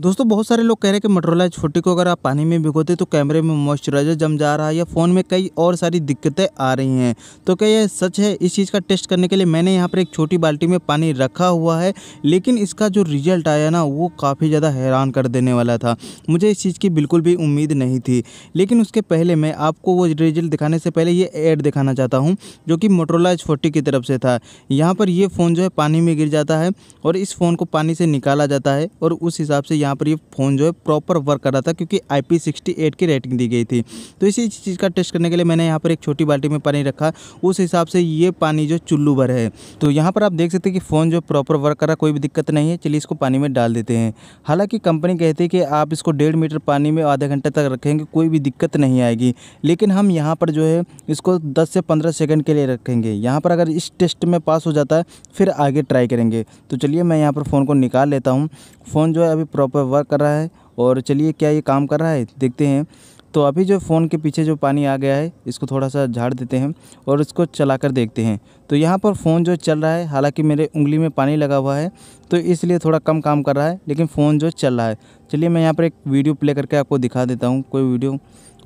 दोस्तों बहुत सारे लोग कह रहे हैं कि मोटरोला एच फोर्टी को अगर आप पानी में भिगोते तो कैमरे में मॉइस्चराइजर जम जा रहा है या फ़ोन में कई और सारी दिक्कतें आ रही हैं तो क्या यह सच है इस चीज़ का टेस्ट करने के लिए मैंने यहाँ पर एक छोटी बाल्टी में पानी रखा हुआ है लेकिन इसका जो रिजल्ट आया ना वो काफ़ी ज़्यादा हैरान कर देने वाला था मुझे इस चीज़ की बिल्कुल भी उम्मीद नहीं थी लेकिन उसके पहले मैं आपको वो रिजल्ट दिखाने से पहले ये एड दिखाना चाहता हूँ जो कि मोटरोला एच की तरफ से था यहाँ पर ये फ़ोन जो है पानी में गिर जाता है और इस फ़ोन को पानी से निकाला जाता है और उस हिसाब से यहाँ पर ये फ़ोन जो है प्रॉपर वर्क कर रहा था क्योंकि आई की रेटिंग दी गई थी तो इसी चीज़ का टेस्ट करने के लिए मैंने यहाँ पर एक छोटी बाल्टी में पानी रखा उस हिसाब से ये पानी जो चुल्लू भर है तो यहाँ पर आप देख सकते हैं कि फ़ोन जो प्रॉपर वर्क कर रहा कोई भी दिक्कत नहीं है चलिए इसको पानी में डाल देते हैं हालाँकि कंपनी कहती है कि आप इसको डेढ़ मीटर पानी में आधे घंटे तक रखेंगे कोई भी दिक्कत नहीं आएगी लेकिन हम यहाँ पर जो है इसको दस से पंद्रह सेकेंड के लिए रखेंगे यहाँ पर अगर इस टेस्ट में पास हो जाता है फिर आगे ट्राई करेंगे तो चलिए मैं यहाँ पर फ़ोन को निकाल लेता हूँ फ़ोन जो है अभी प्रॉपर पर वर्क कर रहा है और चलिए क्या ये काम कर रहा है देखते हैं तो अभी जो फ़ोन के पीछे जो पानी आ गया है इसको थोड़ा सा झाड़ देते हैं और इसको चला कर देखते हैं तो यहाँ पर फ़ोन जो चल रहा है हालांकि मेरे उंगली में पानी लगा हुआ है तो इसलिए थोड़ा कम काम कर रहा है लेकिन फ़ोन जो चल रहा है चलिए मैं यहाँ पर एक वीडियो प्ले करके आपको दिखा देता हूँ कोई वीडियो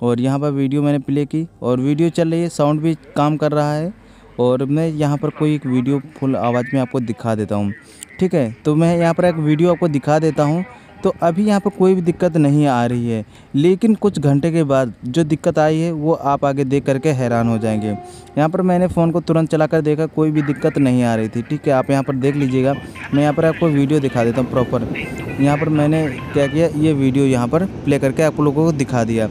और यहाँ पर वीडियो मैंने प्ले की और वीडियो चल रही है साउंड भी काम कर रहा है और मैं यहाँ पर कोई एक वीडियो फुल आवाज़ में आपको दिखा देता हूँ ठीक है तो मैं यहाँ पर एक वीडियो आपको दिखा देता हूँ तो अभी यहाँ पर कोई भी दिक्कत नहीं आ रही है लेकिन कुछ घंटे के बाद जो दिक्कत आई है वो आप आगे देख करके हैरान हो जाएंगे यहाँ पर मैंने फ़ोन को तुरंत चला कर देखा कोई भी दिक्कत नहीं आ रही थी ठीक है आप यहाँ पर देख लीजिएगा मैं यहाँ पर आपको वीडियो दिखा देता हूँ प्रॉपर यहाँ पर मैंने क्या किया ये वीडियो यहाँ पर प्ले करके आप लोगों को दिखा दिया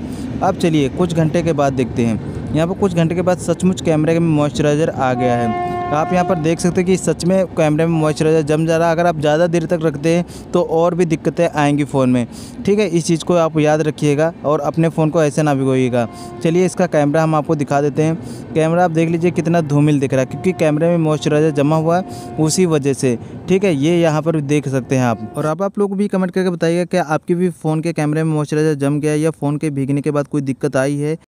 अब चलिए कुछ घंटे के बाद देखते हैं यहाँ पर कुछ घंटे के बाद सचमुच कैमरे में मॉइस्चराइज़र आ गया है आप यहाँ पर देख सकते हैं कि सच में कैमरे में मॉइस्चराइज़र जम जा रहा है अगर आप ज़्यादा देर तक रखते हैं तो और भी दिक्कतें आएंगी फ़ोन में ठीक है इस चीज़ को आप याद रखिएगा और अपने फ़ोन को ऐसे ना भिगोइएगा चलिए इसका कैमरा हम आपको दिखा देते हैं कैमरा आप देख लीजिए कितना धूमिल दिख रहा है क्योंकि कैमरे में मॉइस्चराइज़र जमा हुआ है उसी वजह से ठीक है ये यहाँ पर देख सकते हैं आप और आप आप लोग भी कमेंट करके बताइएगा कि आपके भी फ़ोन के कैमरे में मॉइस्चराइज़र जम गया या फ़ोन के भीगने के बाद कोई दिक्कत आई है